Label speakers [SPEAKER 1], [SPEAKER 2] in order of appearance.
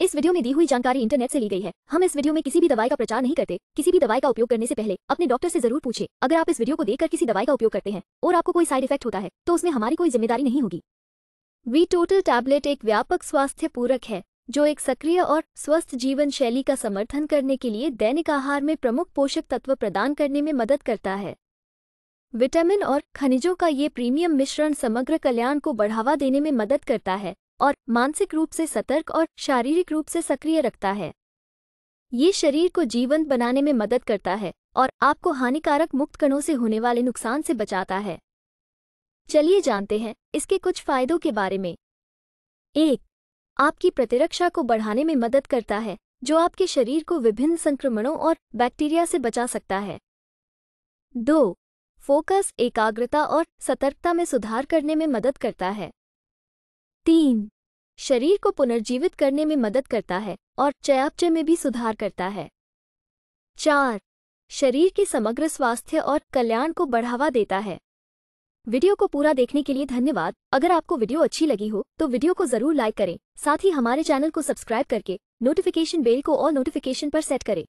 [SPEAKER 1] इस वीडियो में दी हुई जानकारी इंटरनेट से ली गई है हम इस वीडियो में किसी भी दवाई का प्रचार नहीं करते किसी भी दवाई का उपयोग करने से पहले अपने डॉक्टर से जरूर पूछे अगर आप इस वीडियो को देखकर किसी दवाई का उपयोग करते हैं और आपको कोई साइड इफेक्ट होता है तो उसमें हमारी कोई जिम्मेदारी नहीं होगी वी टोटल टैबलेट एक व्यापक स्वास्थ्य पूरक है जो एक सक्रिय और स्वस्थ जीवन शैली का समर्थन करने के लिए दैनिक आहार में प्रमुख पोषक तत्व प्रदान करने में मदद करता है विटामिन और खनिजों का ये प्रीमियम मिश्रण समग्र कल्याण को बढ़ावा देने में मदद करता है और मानसिक रूप से सतर्क और शारीरिक रूप से सक्रिय रखता है ये शरीर को जीवंत बनाने में मदद करता है और आपको हानिकारक मुक्त कणों से होने वाले नुकसान से बचाता है चलिए जानते हैं इसके कुछ फायदों के बारे में एक आपकी प्रतिरक्षा को बढ़ाने में मदद करता है जो आपके शरीर को विभिन्न संक्रमणों और बैक्टीरिया से बचा सकता है दो फोकस एकाग्रता और सतर्कता में सुधार करने में मदद करता है तीन शरीर को पुनर्जीवित करने में मदद करता है और चयापचय में भी सुधार करता है चार शरीर के समग्र स्वास्थ्य और कल्याण को बढ़ावा देता है वीडियो को पूरा देखने के लिए धन्यवाद अगर आपको वीडियो अच्छी लगी हो तो वीडियो को जरूर लाइक करें साथ ही हमारे चैनल को सब्सक्राइब करके नोटिफिकेशन बेल को और नोटिफिकेशन पर सेट करें